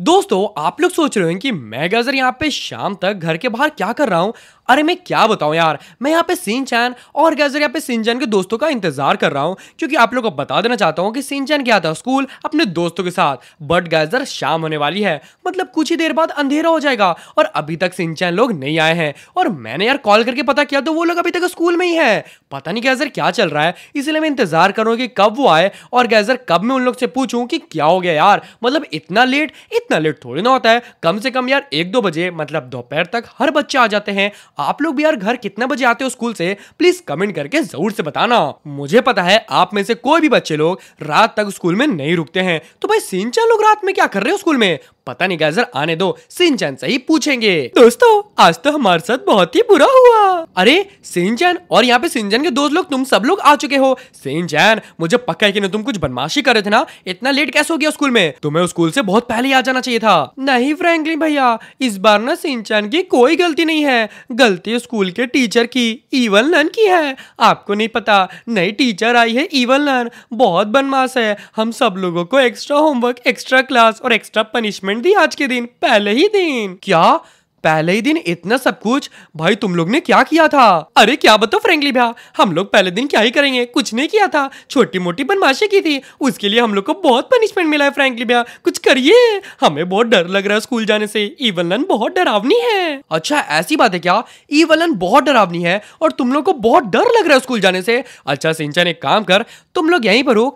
दोस्तों आप लोग सोच रहे हैं कि मैं गजर यहाँ पे शाम तक घर के बाहर क्या कर रहा हूँ अरे मैं क्या बताऊं यार मैं यहाँ पे चैन और गैजर यहाँ पे सिंचैन के दोस्तों का इंतजार कर रहा हूँ क्योंकि आप लोग को बता देना चाहता हूँ कि सिंचैन क्या था स्कूल अपने दोस्तों के साथ बट गैजर शाम होने वाली है मतलब कुछ ही देर बाद अंधेरा हो जाएगा और अभी तक चैन लोग नहीं आए हैं और मैंने यार कॉल करके पता किया तो वो लोग अभी तक स्कूल में ही है पता नहीं गैजर क्या चल रहा है इसलिए मैं इंतजार कर रहा हूँ कि कब वो आए और गैजर कब मैं उन लोग से पूछूँ कि क्या हो गया यार मतलब इतना लेट इतना लेट थोड़ी ना होता है कम से कम यार एक दो बजे मतलब दोपहर तक हर बच्चे आ जाते हैं आप लोग भी यार घर कितने बजे आते हो स्कूल से प्लीज कमेंट करके जरूर से बताना मुझे पता है आप में से कोई भी बच्चे लोग रात तक स्कूल में नहीं रुकते हैं तो भाई सिंचा लोग रात में क्या कर रहे हो स्कूल में पता नहीं गाजर आने दो सिंचन से ही पूछेंगे दोस्तों आज तो हमारे साथ बहुत ही बुरा हुआ अरे सिंचन और यहाँ पे सिंचन के दोस्त लोग तुम सब लोग आ चुके हो सिंचन मुझे पक्का है कि तुम कुछ बदमाशी कर रहे थे ना इतना लेट कैसे हो गया स्कूल में तुम्हें स्कूल से बहुत पहले आ जाना चाहिए था नहीं फ्रेंकली भैया इस बार ना सिंचन की कोई गलती नहीं है गलती स्कूल के टीचर की इवन नन की है आपको नहीं पता नई टीचर आई है इवन नन बहुत बनमास है हम सब लोगों को एक्स्ट्रा होमवर्क एक्स्ट्रा क्लास और एक्स्ट्रा पनिशमेंट पेमेंट दी आज के दिन पहले ही दिन क्या पहले ही दिन इतना सब कुछ भाई तुम लोग ने क्या किया था अरे क्या बताओ फ्रेंकली भैया हम लोग पहले दिन क्या ही करेंगे कुछ नहीं किया था छोटी मोटी बनमाशी की थी उसके लिए हम लोग को बहुत पनिशमेंट मिला है फ्रेंकली भैया कुछ करिए हमें बहुत डर लग रहा है स्कूल जाने से ईवलन बहुत डरावनी है अच्छा ऐसी बात है क्या ईवलन बहुत डरावनी है और तुम लोग को बहुत डर लग रहा है स्कूल जाने से अच्छा सिंचन एक काम कर तुम लोग यहीं पर हो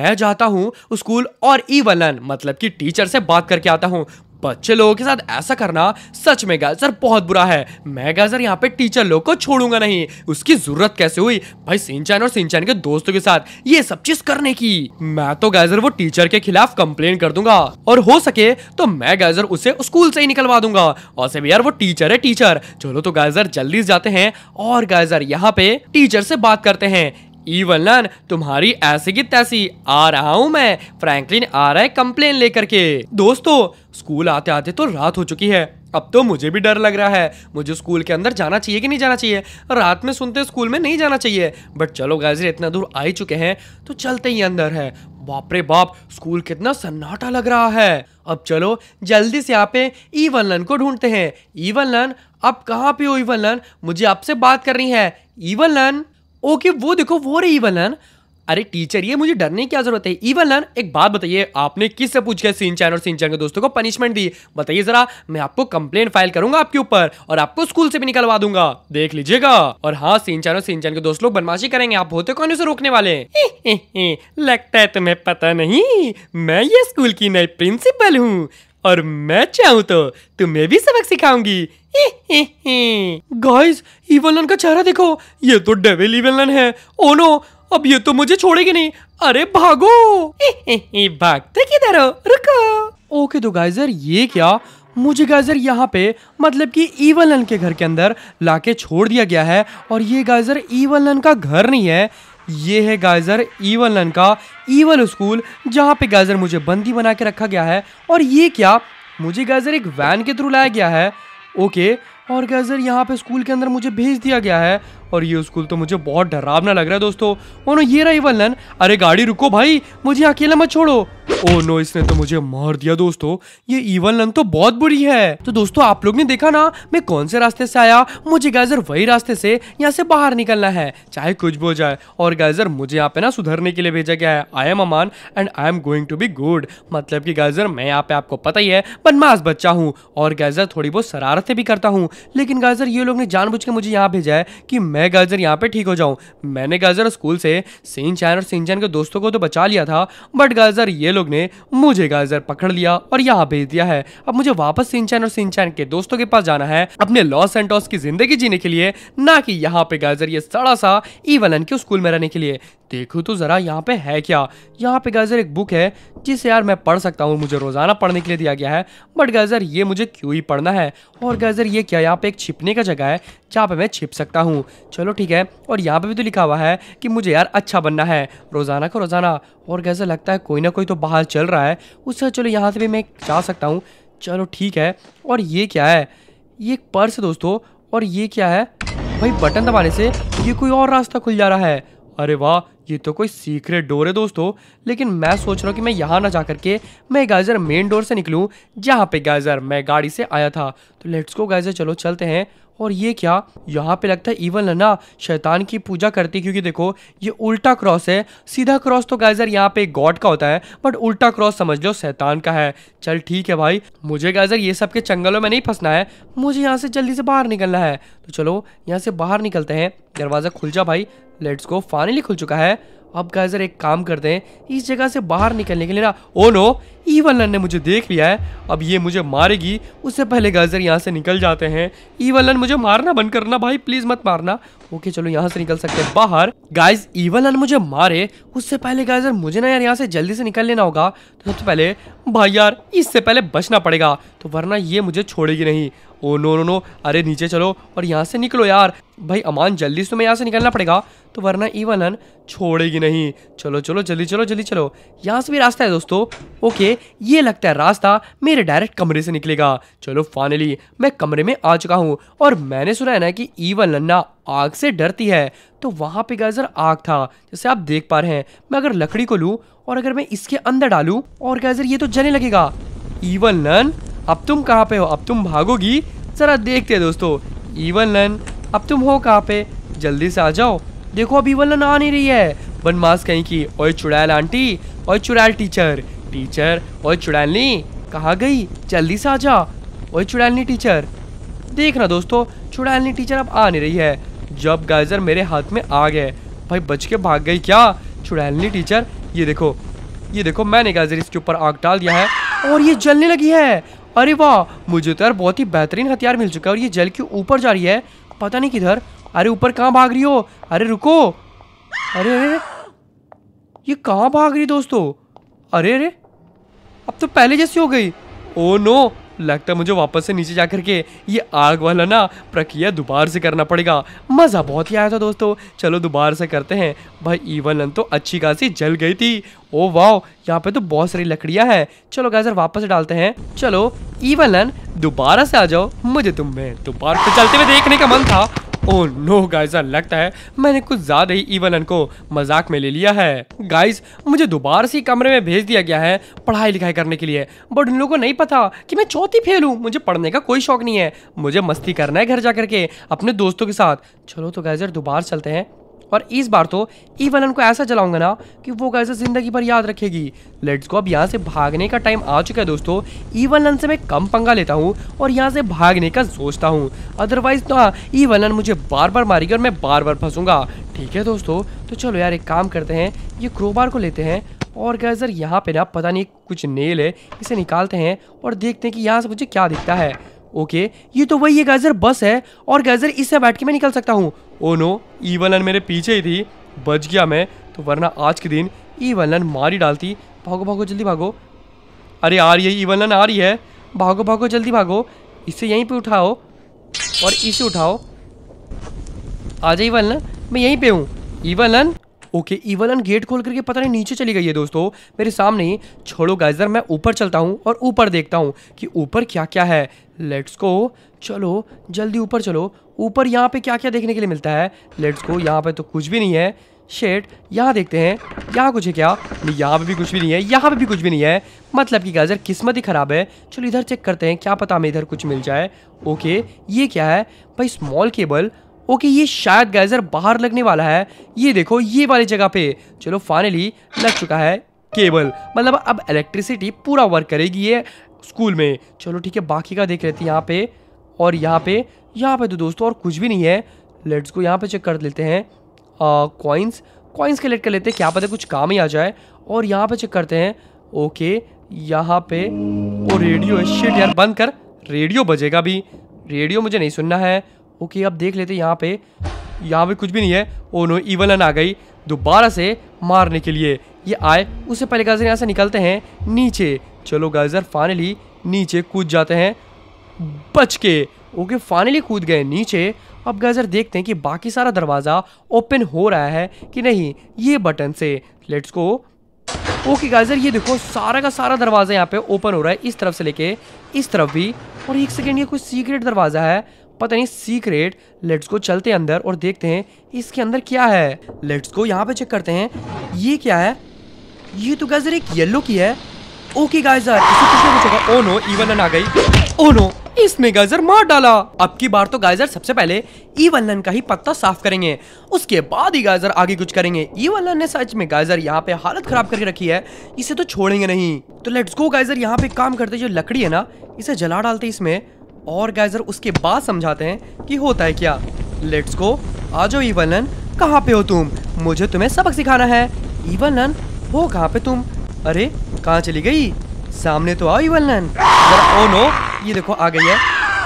मैं जाता हूँ स्कूल और ईवलन मतलब की टीचर से बात करके आता हूँ बच्चे लोगों के साथ ऐसा करना सच में गाजर बहुत बुरा है मैं गाजर यहाँ पे टीचर लोग को छोड़ूंगा नहीं उसकी जरूरत कैसे हुई भाई सिंचन और सिंचन के दोस्तों के साथ ये सब चीज करने की मैं तो गाजर वो टीचर के खिलाफ कंप्लेन कर दूंगा और हो सके तो मैं गाजर उसे स्कूल से ही निकलवा दूंगा और से यार वो टीचर है टीचर चलो तो गाजर जल्दी जाते हैं और गाजर यहाँ पे टीचर से बात करते हैं ई तुम्हारी ऐसी की तैसी आ रहा हूँ मैं फ्रैंकलिन आ रहा है कंप्लेन लेकर के दोस्तों स्कूल आते आते तो रात हो चुकी है अब तो मुझे भी डर लग रहा है मुझे स्कूल के अंदर जाना चाहिए कि नहीं जाना चाहिए रात में सुनते स्कूल में नहीं जाना चाहिए बट चलो गाजरे इतना दूर आ ही चुके हैं तो चलते ही अंदर है बाप रे बाप स्कूल कितना सन्नाटा लग रहा है अब चलो जल्दी से यहाँ पे ईवन लन को ढूंढते हैं ईवन लन अब कहाँ पे हो ईवलन लन मुझे आपसे बात करनी है ईवन लन ओके वो देखो वो रे ईवन लर्न अरे टीचर ये मुझे डरने की क्या जरूरत है इवन लर्न एक बात बताइए आपने किस से पूछ के सिंचैन और सिंचैन के दोस्तों को पनिशमेंट दी बताइए जरा मैं आपको कंप्लेन फाइल करूंगा आपके ऊपर और आपको स्कूल से भी निकलवा दूंगा देख लीजिएगा और हाँ सिंचैन और सिंचैन के दोस्त लोग बनमाशी करेंगे आप होते कौन उसे रोकने वाले लगता है तुम्हें पता नहीं मैं ये स्कूल की नई प्रिंसिपल हूँ और मैं चाहूँ तो तुम्हें भी सबक सिखाऊंगी गाइस इवलन का चेहरा देखो ये तो डेविल इवलन है ओ oh नो अब ये तो मुझे छोड़ेगी नहीं अरे भागो भागते किधर हो रुको ओके तो गाइजर ये क्या मुझे गाइजर यहाँ पे मतलब कि ईवलन के घर के अंदर लाके छोड़ दिया गया है और ये गाइजर ईवलन का घर नहीं है ये है गाइजर ईवन e लन का ईवन e स्कूल जहाँ पे गाइजर मुझे बंदी बना के रखा गया है और ये क्या मुझे गाइजर एक वैन के थ्रू लाया गया है ओके और गाइजर यहाँ पे स्कूल के अंदर मुझे भेज दिया गया है और ये स्कूल तो मुझे बहुत डरावना लग रहा है दोस्तों ये रही वल्लन अरे गाड़ी रुको भाई मुझे अकेला मत छोड़ो ओ नो इसने तो मुझे मार दिया दोस्तों ये ईवन लन तो बहुत बुरी है तो दोस्तों आप लोग ने देखा ना मैं कौन से रास्ते से आया मुझे गाइजर वही रास्ते से यहाँ से बाहर निकलना है चाहे कुछ भी हो जाए और गाइजर मुझे यहाँ पे ना सुधरने के लिए भेजा गया है I am Aman and I am going to be good मतलब की गाइजर मैं यहाँ पे आपको पता ही है बनमास बच्चा हूँ और गाइजर थोड़ी बहुत शरारते भी करता हूँ लेकिन गाइजर ये लोग ने जान के मुझे यहाँ भेजा है की मैं गाजर यहाँ पे ठीक हो जाऊँ मैंने गाजर स्कूल से चैन और सिंचान के दोस्तों को तो बचा लिया था बट गाजर ये लोग ने मुझे गाजर पकड़ लिया और यहाँ भेज दिया है अब मुझे वापस सिंचान और सिंचान के दोस्तों के पास जाना है अपने लॉस सेंटोस की जिंदगी जीने के लिए ना कि यहाँ पे गाजर ये सड़ा सा इवलन के स्कूल में रहने के लिए देखो तो जरा यहाँ पे है क्या यहाँ पे गाजर एक बुक है जिसे यार मैं पढ़ सकता हूँ मुझे रोज़ाना पढ़ने के लिए दिया गया है बट गैजर ये मुझे क्यों ही पढ़ना है और गैजर ये क्या यहाँ पे एक छिपने का जगह है जहाँ पे मैं छिप सकता हूँ चलो ठीक है और यहाँ पे भी तो लिखा हुआ है कि मुझे यार अच्छा बनना है रोज़ाना का रोज़ाना और गैजर लगता है कोई ना कोई तो बाहर चल रहा है उससे चलो यहाँ से भी मैं जा सकता हूँ चलो ठीक है और ये क्या है ये एक पर्स दोस्तों और ये क्या है भाई बटन दबाने से ये कोई और रास्ता खुल जा रहा है अरे वाह ये तो कोई सीक्रेट डोर है दोस्तों लेकिन मैं सोच रहा हूँ कि मैं यहाँ ना जा करके मैं गाइजर मेन डोर से निकलूँ जहाँ पे गाइजर मैं गाड़ी से आया था तो लेट्स को गाइजर चलो चलते हैं और ये क्या यहाँ पे लगता है इवन लना शैतान की पूजा करती क्योंकि देखो ये उल्टा क्रॉस है सीधा क्रॉस तो गाइजर यहाँ पे गॉड का होता है बट उल्टा क्रॉस समझ लो शैतान का है चल ठीक है भाई मुझे गाइजर ये सब के चंगलों में नहीं फंसना है मुझे यहाँ से जल्दी से बाहर निकलना है तो चलो यहाँ से बाहर निकलते हैं दरवाज़ा खुल जा भाई लेट्स गो फाइनली खुल चुका है अब गाइजर एक काम करते हैं इस जगह से बाहर निकलने के लिए ना ओ नो ईवन ने मुझे देख लिया है अब ये मुझे मारेगी उससे पहले गाजर यहाँ से निकल जाते हैं ईवन लन मुझे मारना बंद करना भाई प्लीज़ मत मारना ओके चलो यहाँ से निकल सकते हैं बाहर गाइज ईवन लन मुझे मारे उससे पहले गाइजर मुझे ना यार यहाँ से जल्दी से निकल लेना होगा तो सबसे तो पहले भाई यार इससे पहले बचना पड़ेगा तो वरना ये मुझे छोड़ेगी नहीं ओ नो नो नो अरे नीचे चलो और यहाँ से निकलो यार भाई अमान जल्दी से तुम्हें यहाँ से निकलना पड़ेगा तो वरना ईवन हन छोड़ेगी नहीं चलो चलो जल्दी चलो जल्दी चलो यहाँ से भी रास्ता है दोस्तों ओके ये लगता है रास्ता मेरे डायरेक्ट कमरे से निकलेगा चलो फाइनली मैं कमरे में आ चुका हूँ और मैंने सुना है ना कि ईवन लन्ना आग से डरती है तो वहाँ पे जर आग था जैसे आप देख पा रहे हैं मैं अगर लकड़ी को लूँ और अगर मैं इसके अंदर डालूँ और गाइजर ये तो जने लगेगा ईवन लन अब तुम कहाँ पे हो अब तुम भागोगी ज़रा देखते दोस्तों ईवन लन अब तुम हो कहाँ पे जल्दी से आ जाओ देखो अब ईवन लन आ नहीं रही है बनमास कहीं की और चुड़ैल आंटी और चुड़ैल टीचर टीचर ओए चुड़ैलनी कहाँ गई जल्दी से आ जा ओए चुड़ैलनी टीचर देखना दोस्तों चुड़ैलनी टीचर अब आ नहीं रही है जब गाइजर मेरे हाथ में आ गए भाई बच के भाग गई क्या चुड़ैलनी टीचर ये देखो ये देखो मैंने गाइजर इसके ऊपर आग डाल दिया है और ये जलने लगी है अरे वाह मुझे तो यार बहुत ही बेहतरीन हथियार मिल चुका है और ये जल के ऊपर जा रही है पता नहीं किधर अरे ऊपर कहाँ भाग रही हो अरे रुको अरे अरे ये कहाँ भाग रही दोस्तों अरे अरे अब तो पहले जैसी हो गई ओ oh नो लगता है मुझे वापस से नीचे जा करके ये आग वाला ना प्रक्रिया दोबारा से करना पड़ेगा मज़ा बहुत ही आया था दोस्तों चलो दोबारा से करते हैं भाई ईवन लन तो अच्छी खासी जल गई थी ओ oh वाह यहाँ पे तो बहुत सारी लकड़ियाँ हैं चलो गाजर वापस डालते हैं चलो ईवन लन दोबारा से आ जाओ मुझे तुम तो में दोबारा तो चलते हुए देखने का मन था ओह नो गाइस लगता है मैंने कुछ ज्यादा ही इवलन को मजाक में ले लिया है गाइस मुझे दोबारा से कमरे में भेज दिया गया है पढ़ाई लिखाई करने के लिए बट उन लोगों को नहीं पता कि मैं चौथी फेल हूँ मुझे पढ़ने का कोई शौक नहीं है मुझे मस्ती करना है घर जा करके अपने दोस्तों के साथ चलो तो गाइजर दोबारा चलते हैं और इस बार तो इवन को ऐसा चलाऊंगा ना कि वो कैसे जिंदगी भर याद रखेगी लेट्स को अब यहाँ से भागने का टाइम आ चुका है दोस्तों ईवन वलन से मैं कम पंगा लेता हूँ और यहाँ से भागने का सोचता हूँ अदरवाइज तो हाँ ईवन वलन मुझे बार बार मारेगी और मैं बार बार फंसूंगा ठीक है दोस्तों तो चलो यार एक काम करते हैं ये क्रोबार को लेते हैं और क्या सर यहाँ पे ना पता नहीं कुछ नेल है इसे निकालते हैं और देखते हैं कि यहाँ से मुझे क्या दिखता है ओके ये तो वही है गाजर बस है और गाजर इससे बैठ के मैं निकल सकता हूँ ओ नो ई वलन मेरे पीछे ही थी बच गया मैं तो वरना आज के दिन ईवलन मार ही डालती भागो भागो जल्दी भागो अरे आ रही है वलन आ रही है भागो भागो जल्दी भागो इसे यहीं पे उठाओ और इसे उठाओ आ जाए वलन मैं यहीं पे हूँ ई वलन ओके इवलन गेट खोल करके पता नहीं नीचे चली गई है दोस्तों मेरे सामने छोड़ो गाइजर मैं ऊपर चलता हूँ और ऊपर देखता हूँ कि ऊपर क्या क्या है लेट्स को चलो जल्दी ऊपर चलो ऊपर यहाँ पे क्या क्या देखने के लिए मिलता है लेट्स को यहाँ पे तो कुछ भी नहीं है शेट यहाँ देखते हैं यहाँ कुछ है क्या यहाँ पे भी कुछ भी नहीं है यहाँ पे भी कुछ भी नहीं है मतलब कि गाजर किस्मत ही ख़राब है चलो इधर चेक करते हैं क्या पता हमें इधर कुछ मिल जाए ओके ये क्या है भाई स्मॉल केबल ओके ये शायद गैजर बाहर लगने वाला है ये देखो ये वाली जगह पे चलो फाइनली लग चुका है केबल मतलब अब इलेक्ट्रिसिटी पूरा वर्क करेगी ये स्कूल में चलो ठीक है बाकी का देख लेते हैं यहाँ पे और यहाँ पे यहाँ पे तो दोस्तों और कुछ भी नहीं है लेट्स को यहाँ पे चेक कर लेते हैं कॉइन्स कॉइन्स कलेक्ट कर लेते हैं क्या पता कुछ काम ही आ जाए और यहाँ पे चेक करते हैं ओके यहाँ पे वो रेडियो है शिट यार बंद कर रेडियो बजेगा भी रेडियो मुझे नहीं सुनना है ओके अब देख लेते यहाँ पे यहाँ पे कुछ भी नहीं है ओ नो इवलन आ गई दोबारा से मारने के लिए ये आए उससे पहले गाजर यहाँ से निकलते हैं नीचे चलो गाजर फाइनली नीचे कूद जाते हैं बच के ओके फाइनली कूद गए नीचे अब गाजर देखते हैं कि बाकी सारा दरवाज़ा ओपन हो रहा है कि नहीं ये बटन से लेट्स को ओके गाजर ये देखो सारा का सारा दरवाज़ा यहाँ पे ओपन हो रहा है इस तरफ से लेके इस तरफ भी और एक सेकेंड ये कुछ सीक्रेट दरवाज़ा है पता नहीं सीक्रेट लेट्स को चलते अंदर और देखते हैं इसके अंदर क्या है लेट्स को यहाँ पे चेक करते हैं ये क्या है ये तो गाइजर एक येलो की है okay geyser oh no even आ गई ओ oh नो इसने गाइजर मार डाला अब की बार तो गाइजर सबसे पहले ईवलन e का ही पत्ता साफ करेंगे उसके बाद ही गाइजर आगे कुछ करेंगे ईवलन e ने सच में गाइजर यहाँ पे हालत खराब करके रखी है इसे तो छोड़ेंगे नहीं तो लेट्स गो गाइजर यहाँ पे काम करते जो लकड़ी है ना इसे जला डालते इसमें और गाइजर उसके बाद समझाते हैं कि होता है क्या लेट्स गो आ जाओ ईवलन कहाँ पे हो तुम मुझे तुम्हें सबक सिखाना है ईवलन हो कहाँ पे तुम अरे कहाँ चली गई सामने तो आओ ईवलन ओ नो ये देखो आ गई है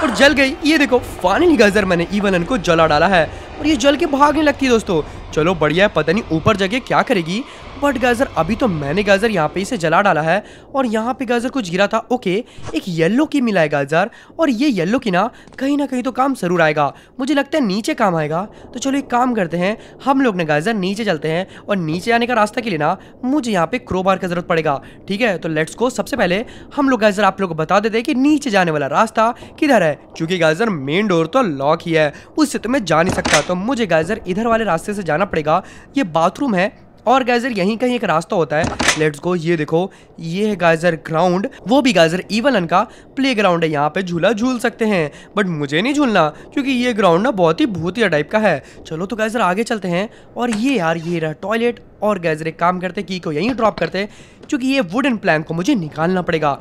और जल गई ये देखो फाइनली गाइजर मैंने ईवलन को जला डाला है और ये जल के भागने लगती है दोस्तों चलो बढ़िया है पता नहीं ऊपर जगह क्या करेगी बट गाजर अभी तो मैंने गाजर यहाँ पे इसे जला डाला है और यहाँ पे गाजर कुछ गिरा था ओके एक येल्लो की मिला है गाजर और ये येल्लो की ना कहीं ना कहीं तो काम जरूर आएगा मुझे लगता है नीचे काम आएगा तो चलो एक काम करते हैं हम लोग ना गाजर नीचे चलते हैं और नीचे आने का रास्ता के लिए ना मुझे यहाँ पे क्रोबार की जरूरत पड़ेगा ठीक है तो लेट्स को सबसे पहले हम लोग गाजर आप लोग को बता देते हैं कि नीचे जाने वाला रास्ता किधर है चूंकि गाजर मेन डोर तो लॉक ही है उससे तो मैं जा नहीं सकता तो मुझे गाजर इधर वाले रास्ते से जाना पड़ेगा ये बाथरूम है और गाइजर यहीं कहीं एक रास्ता होता है लेट्स गो ये देखो ये है गाइजर ग्राउंड वो भी गाइजर इवलन का प्ले ग्राउंड है यहाँ पे झूला झूल सकते हैं बट मुझे नहीं झूलना क्योंकि ये ग्राउंड ना बहुत ही भूतिया टाइप का है चलो तो गाइजर आगे चलते हैं और ये यार ये रहा टॉयलेट और गैजर एक काम करते की को यहीं ड्रॉप करते क्योंकि ये वुडन प्लैंक को मुझे निकालना पड़ेगा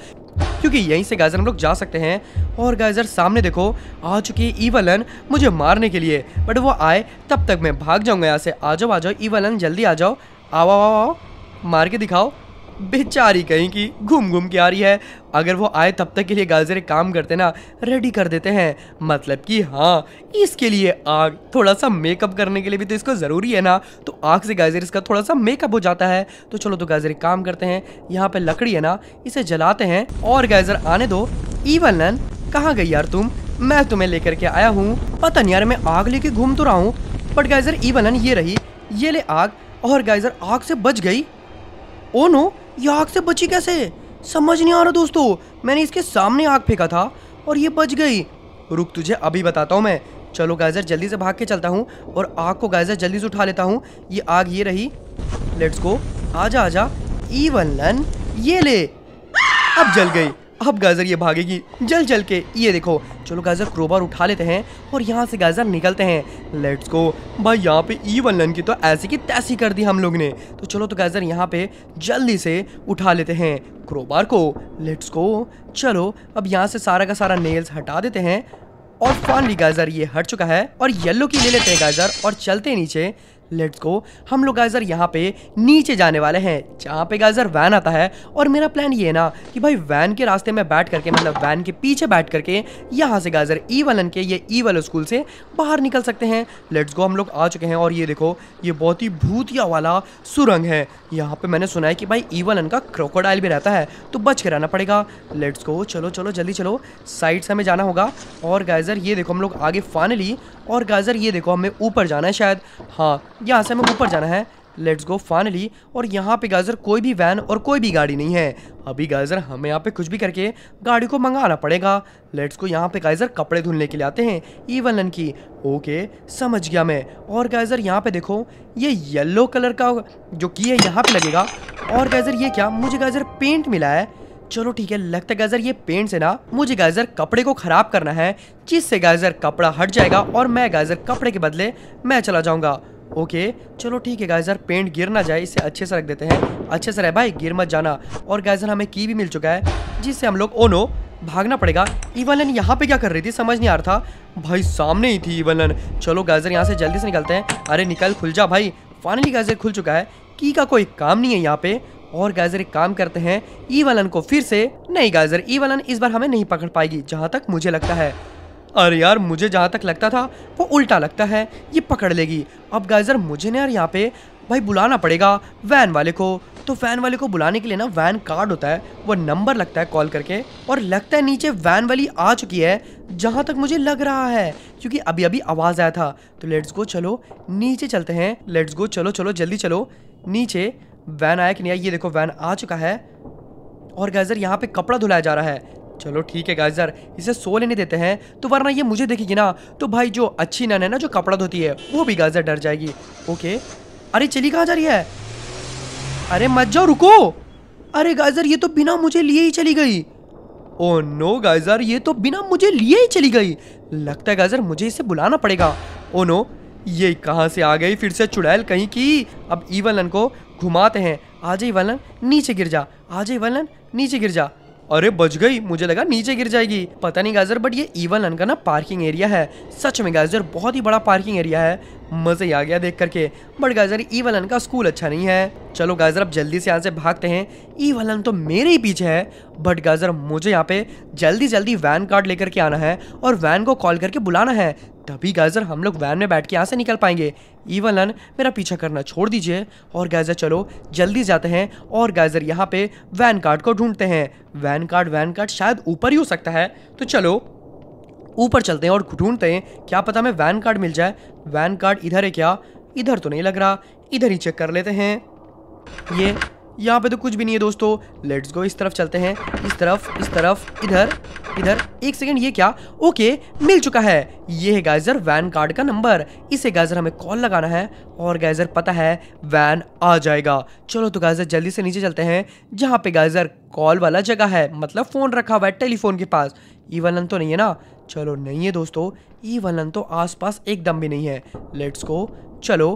क्योंकि यहीं से गाइजर हम लोग जा सकते हैं और गाइजर सामने देखो आ चुकी है ईवलन मुझे मारने के लिए बट वो आए तब तक मैं भाग जाऊंगा यहाँ से आ जाओ आ जाओ ईवलन जल्दी आ जाओ आओ आओ आओ मार के दिखाओ बेचारी कहीं की घूम घूम के आ रही है अगर वो आए तब तक के लिए गाजर एक काम करते ना रेडी कर देते हैं मतलब कि हाँ इसके लिए आग थोड़ा सा मेकअप करने के लिए भी तो इसको ज़रूरी है ना तो आग से गाजर इसका थोड़ा सा मेकअप हो जाता है तो चलो तो गाजर एक काम करते हैं यहाँ पे लकड़ी है ना इसे जलाते हैं और गाजर आने दो ईवन कहाँ गई यार तुम मैं तुम्हें लेकर के आया हूँ पता नहीं यार मैं आग लेके घूम तो रहा हूँ बट गाइजर ईवन ये रही ये ले आग और गाइजर आग से बच गई ओ oh नो ये आग से बची कैसे समझ नहीं आ रहा दोस्तों मैंने इसके सामने आग फेंका था और ये बच गई रुक तुझे अभी बताता हूँ मैं चलो गाइजर जल्दी से भाग के चलता हूँ और आग को गाइजर जल्दी से उठा लेता हूँ ये आग ये रही लेट्स गो आजा आजा ईवन लन ये ले अब जल गई अब गाजर ये भागेगी जल जल के ये देखो चलो गाजर क्रोबार उठा लेते हैं और यहाँ से गाजर निकलते हैं लेट्स को भाई यहाँ पे ई वन की तो ऐसी की तैसी कर दी हम लोग ने तो चलो तो गाजर यहाँ पे जल्दी से उठा लेते हैं क्रोबार को लेट्स को चलो अब यहाँ से सारा का सारा नेल्स हटा देते हैं और फॉनली गाजर ये हट चुका है और येलो की ले लेते हैं गाजर और चलते नीचे लेट्स गो हम लोग गाइजर यहाँ पे नीचे जाने वाले हैं जहाँ पे गाइजर वैन आता है और मेरा प्लान ये ना कि भाई वैन के रास्ते में बैठ करके मतलब वैन के पीछे बैठ करके यहाँ से गाइजर ई वलन के ये ई वाले स्कूल से बाहर निकल सकते हैं लेट्स गो हम लोग आ चुके हैं और ये देखो ये बहुत ही भूतिया वाला सुरंग है यहाँ पे मैंने सुना है कि भाई ई वलन का क्रोकोडाइल भी रहता है तो बच के रहना पड़ेगा लेट्स गो चलो चलो जल्दी चलो साइड से हमें जाना होगा और गाइजर ये देखो हम लोग आगे फाइनली और गाइजर ये देखो हमें ऊपर जाना है शायद हाँ यहाँ से हमें ऊपर जाना है लेट्स गो फाइनली और यहाँ पे गाजर कोई भी वैन और कोई भी गाड़ी नहीं है अभी गाजर हमें यहाँ पे कुछ भी करके गाड़ी को मंगाना पड़ेगा लेट्स को यहाँ पे गाइजर कपड़े धुलने के लिए आते हैं ईवन लन की ओके समझ गया मैं और गाइजर यहाँ पे देखो ये येलो कलर का जो की है यहाँ पे लगेगा और गाइजर ये क्या मुझे गाजर पेंट मिला है चलो ठीक है लगता है गाजर ये पेंट से ना मुझे गाइजर कपड़े को खराब करना है जिससे गाजर कपड़ा हट जाएगा और मैं गाजर कपड़े के बदले मैं चला जाऊंगा ओके चलो ठीक है गाइजर पेंट गिर ना जाए इसे अच्छे से रख देते हैं अच्छे से रहे भाई गिर मत जाना और गाइजर हमें की भी मिल चुका है जिससे हम लोग ओनो oh भागना पड़ेगा इवलन यहाँ पे क्या कर रही थी समझ नहीं आ रहा था भाई सामने ही थी इवलन चलो गाइजर यहाँ से जल्दी से निकलते हैं अरे निकल खुल जा भाई फाइनली गाइजर खुल चुका है की का कोई काम नहीं है यहाँ पे और गाइजर एक काम करते हैं ई वालन को फिर से नहीं गाइजर ई वालन इस बार हमें नहीं पकड़ पाएगी जहाँ तक मुझे लगता है अरे यार मुझे जहाँ तक लगता था वो उल्टा लगता है ये पकड़ लेगी अब गाइजर मुझे ना यार यहाँ पे भाई बुलाना पड़ेगा वैन वाले को तो वैन वाले को बुलाने के लिए ना वैन कार्ड होता है वो नंबर लगता है कॉल करके और लगता है नीचे वैन वाली आ चुकी है जहाँ तक मुझे लग रहा है क्योंकि अभी अभी आवाज़ आया था तो लेट्स गो चलो नीचे चलते हैं लेट्स गो चलो चलो जल्दी चलो नीचे वैन आया कि नहीं आया ये देखो वैन आ चुका है और गैजर यहाँ पे कपड़ा धुलाया जा रहा है चलो ठीक है गाइस यार इसे सो लेने देते हैं तो वरना ये मुझे देखेगी ना तो भाई जो अच्छी नन है ना जो कपड़ा धोती है वो भी गाइस डर जाएगी ओके अरे चली कहाँ जा रही है अरे मत जाओ रुको अरे गाजर ये तो बिना मुझे लिए ही चली गई ओ नो गाजर ये तो बिना मुझे लिए ही चली गई लगता है गाजर मुझे इसे बुलाना पड़ेगा ओ oh नो ये कहाँ से आ गई फिर से चुड़ैल कहीं की अब ईवलन को घुमाते हैं जाए वलन नीचे गिर जा जाए वलन नीचे गिर जा अरे बच गई मुझे लगा नीचे गिर जाएगी पता नहीं गाजर बट ये ईवन लन का ना पार्किंग एरिया है सच में गाजर बहुत ही बड़ा पार्किंग एरिया है मज़ा ही आ गया देख करके बट गाजर ई वलन का स्कूल अच्छा नहीं है चलो गाजर अब जल्दी से यहाँ से भागते हैं ई वलन तो मेरे ही पीछे है बट गाजर मुझे यहाँ पे जल्दी जल्दी वैन कार्ड लेकर के आना है और वैन को कॉल करके बुलाना है तभी गाजर हम लोग वैन में बैठ के यहाँ से निकल पाएंगे ई वलन मेरा पीछा करना छोड़ दीजिए और गाजर चलो जल्दी जाते हैं और गाजर यहाँ पे वैन कार्ड को ढूंढते हैं वैन कार्ड वैन कार्ड शायद ऊपर ही हो सकता है तो चलो ऊपर चलते हैं और ढूंढते हैं क्या पता हमें वैन कार्ड मिल जाए वैन कार्ड इधर है क्या इधर तो नहीं लग रहा इधर ही चेक कर लेते हैं ये यहाँ पे तो कुछ भी नहीं है दोस्तों लेट्स गो इस तरफ चलते हैं इस तरफ इस तरफ इधर इधर एक सेकेंड ये क्या ओके मिल चुका है ये है गाइजर वैन कार्ड का नंबर इसे गाइजर हमें कॉल लगाना है और गाइजर पता है वैन आ जाएगा चलो तो गाइजर जल्दी से नीचे चलते हैं जहाँ पे गाइजर कॉल वाला जगह है मतलब फ़ोन रखा हुआ है टेलीफोन के पास इवन तो नहीं है ना चलो नहीं है दोस्तों ई e वलन तो आसपास एकदम भी नहीं है लेट्स को चलो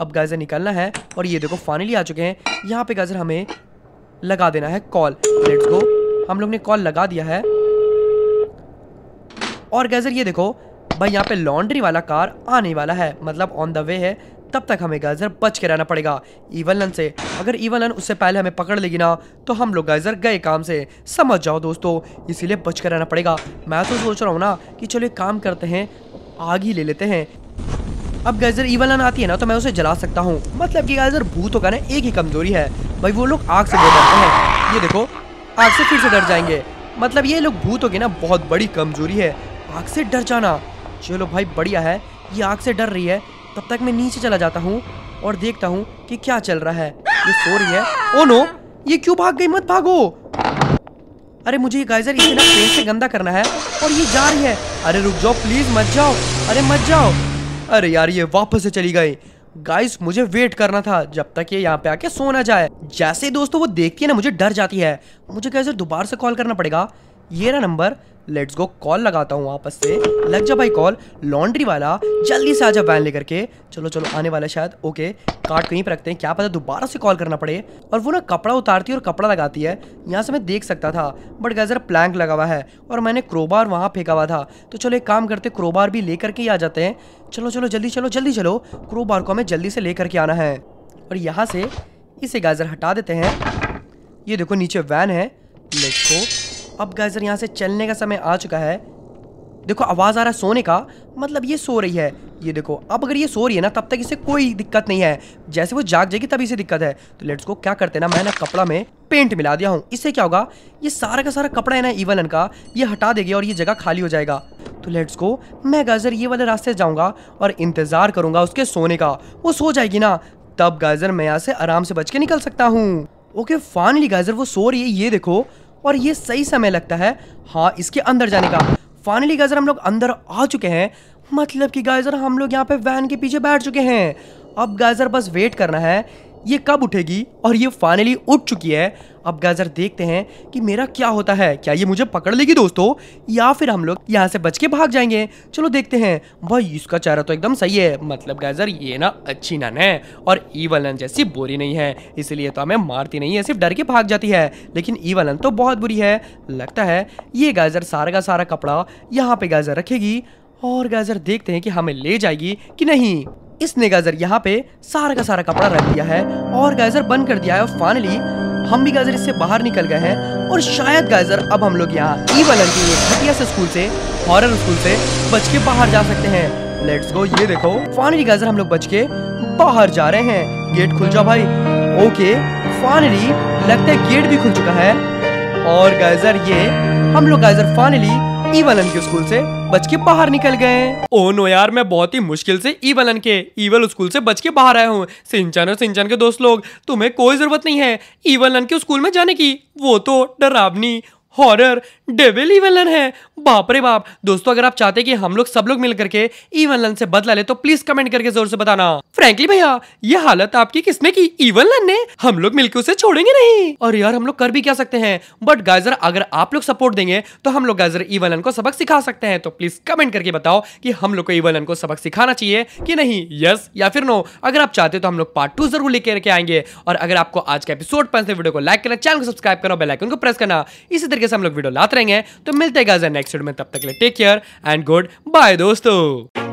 अब गाजर निकलना है और ये देखो फाइनली आ चुके हैं यहाँ पे गाजर हमें लगा देना है कॉल लेट्स को हम लोग ने कॉल लगा दिया है और गैजर ये देखो भाई यहाँ पे लॉन्ड्री वाला कार आने वाला है मतलब ऑन द वे है तब तक हमें गाइजर बच के रहना पड़ेगा ईवलन लन से अगर ईवन लन उससे पहले हमें पकड़ लेगी ना तो हम लोग गाइजर गए काम से समझ जाओ दोस्तों इसीलिए बच कर रहना पड़ेगा मैं तो सोच रहा हूँ ना कि चलो एक काम करते हैं आग ही ले लेते हैं अब गाइजर ईवलन आती है ना तो मैं उसे जला सकता हूँ मतलब की गाइजर भूतों का ना एक ही कमजोरी है भाई वो लोग आग से डर जाते हैं ये देखो आग से फिर से डर जाएंगे मतलब ये लोग भूतों की ना बहुत बड़ी कमजोरी है आग से डर जाना चलो भाई बढ़िया है ये आग से डर रही है तब तक मैं नीचे चला जाता हूँ और देखता हूँ कि क्या चल रहा है ये सो रही है ओ नो ये क्यों भाग गई मत भागो अरे मुझे ये गाइजर इसे ना पेन से गंदा करना है और ये जा रही है अरे रुक जाओ प्लीज मत जाओ अरे मत जाओ अरे यार ये वापस से चली गई गाइस मुझे वेट करना था जब तक ये यहाँ पे आके सो ना जाए जैसे दोस्तों वो देखती है ना मुझे डर जाती है मुझे कैसे दोबारा से कॉल करना पड़ेगा ये ना नंबर लेट्स गो कॉल लगाता हूँ आपस से लग जा भाई कॉल लॉन्ड्री वाला जल्दी से आ जा वैन लेकर के चलो चलो आने वाला शायद ओके कार्ड कहीं पर रखते हैं क्या पता दोबारा से कॉल करना पड़े और वो ना कपड़ा उतारती है और कपड़ा लगाती है यहाँ से मैं देख सकता था बट गैजर प्लैंक लगा हुआ है और मैंने क्रोबार वहाँ फेंका हुआ था तो चलो एक काम करते क्रोबार भी लेकर के ही आ जाते हैं चलो चलो जल्दी चलो जल्दी चलो क्रोबार को हमें जल्दी से लेकर के आना है और यहाँ से इसे गाजर हटा देते हैं ये देखो नीचे वैन है लेट्स गो अब गाइजर यहाँ से चलने का समय आ चुका है देखो आवाज़ आ रहा है सोने का मतलब ये सो रही है ये देखो अब अगर ये सो रही है ना तब तक इसे कोई दिक्कत नहीं है जैसे वो जाग जाएगी तभी इसे दिक्कत है तो लेट्स को क्या करते हैं ना मैं ना कपड़ा में पेंट मिला दिया हूँ इससे क्या होगा ये सारा का सारा कपड़ा है ना इवन का ये हटा देगी और ये जगह खाली हो जाएगा तो लेट्स को मैं गाजर ये वाले रास्ते जाऊँगा और इंतज़ार करूंगा उसके सोने का वो सो जाएगी ना तब गाजर मैं यहाँ से आराम से बच के निकल सकता हूँ ओके फाइनली गाजर वो सो रही है ये देखो और ये सही समय लगता है हाँ इसके अंदर जाने का फाइनली गाइजर हम लोग अंदर आ चुके हैं मतलब कि गाइजर हम लोग यहाँ पे वैन के पीछे बैठ चुके हैं अब गाइजर बस वेट करना है ये कब उठेगी और ये फाइनली उठ चुकी है अब गाजर देखते हैं कि मेरा क्या होता है क्या ये मुझे पकड़ लेगी दोस्तों या फिर हम लोग यहाँ से बच के भाग जाएंगे चलो देखते हैं भाई इसका चेहरा तो एकदम सही है मतलब गाजर ये ना अच्छी नन है और ई वलन जैसी बुरी नहीं है इसलिए तो हमें मारती नहीं है सिर्फ डर के भाग जाती है लेकिन ई वलन तो बहुत बुरी है लगता है ये गाजर सारा का सारा कपड़ा यहाँ पे गाजर रखेगी और गाजर देखते हैं कि हमें ले जाएगी कि नहीं इसने गाजर यहाँ पे सारा का सारा कपड़ा रख दिया है और गाजर बंद कर दिया है और फाइनली हम भी गाजर इससे बाहर निकल गए हैं और शायद गाजर अब हम लोग यहाँ ई वालन के घटिया से स्कूल से हॉरर स्कूल से बच के बाहर जा सकते हैं लेट्स गो ये देखो फाइनली गाजर हम लोग बच के बाहर जा रहे हैं गेट खुल जाओ भाई ओके फाइनली लगता है गेट भी खुल चुका है और गाजर ये हम लोग गाजर फाइनली ई वालन के स्कूल से बच के बाहर निकल गए ओ नो यार मैं बहुत ही मुश्किल से ईवलन के ईवल स्कूल से बच के बाहर आया हूँ सिंचन और सिंचन के दोस्त लोग तुम्हें कोई जरूरत नहीं है ईवल के स्कूल में जाने की वो तो डरावनी हॉरर डेविल इवनलन है बाप रे बाप दोस्तों अगर आप चाहते कि हम लोग सब लोग मिल करके लन से बदला ले तो प्लीज कमेंट करके जोर से बताना फ्रेंकली भैया ये हालत आपकी किसने की इवनलन ने हम लोग मिलकर उसे छोड़ेंगे नहीं और यार हम लोग कर भी क्या सकते हैं बट गाइजर अगर आप लोग सपोर्ट देंगे तो हम लोग गाइजर इवनलन को सबक सिखा सकते हैं तो प्लीज कमेंट करके बताओ की हम लोग को इवनलन को सबक सिखाना चाहिए की नहीं यस या फिर नो अगर आप चाहते तो हम लोग पार्ट टू जरूर लेकर आएंगे और अगर आपको आज का एपिसोड पसंद वीडियो को लाइक करना चैनल को सब्सक्राइब करो बेलाइकन को प्रेस करना इसी तरीके से हम लोग वीडियो लाते रहेंगे तो मिलते हैं नेक्स्ट वीडियो में तब तक के लिए take care and goodbye दोस्तों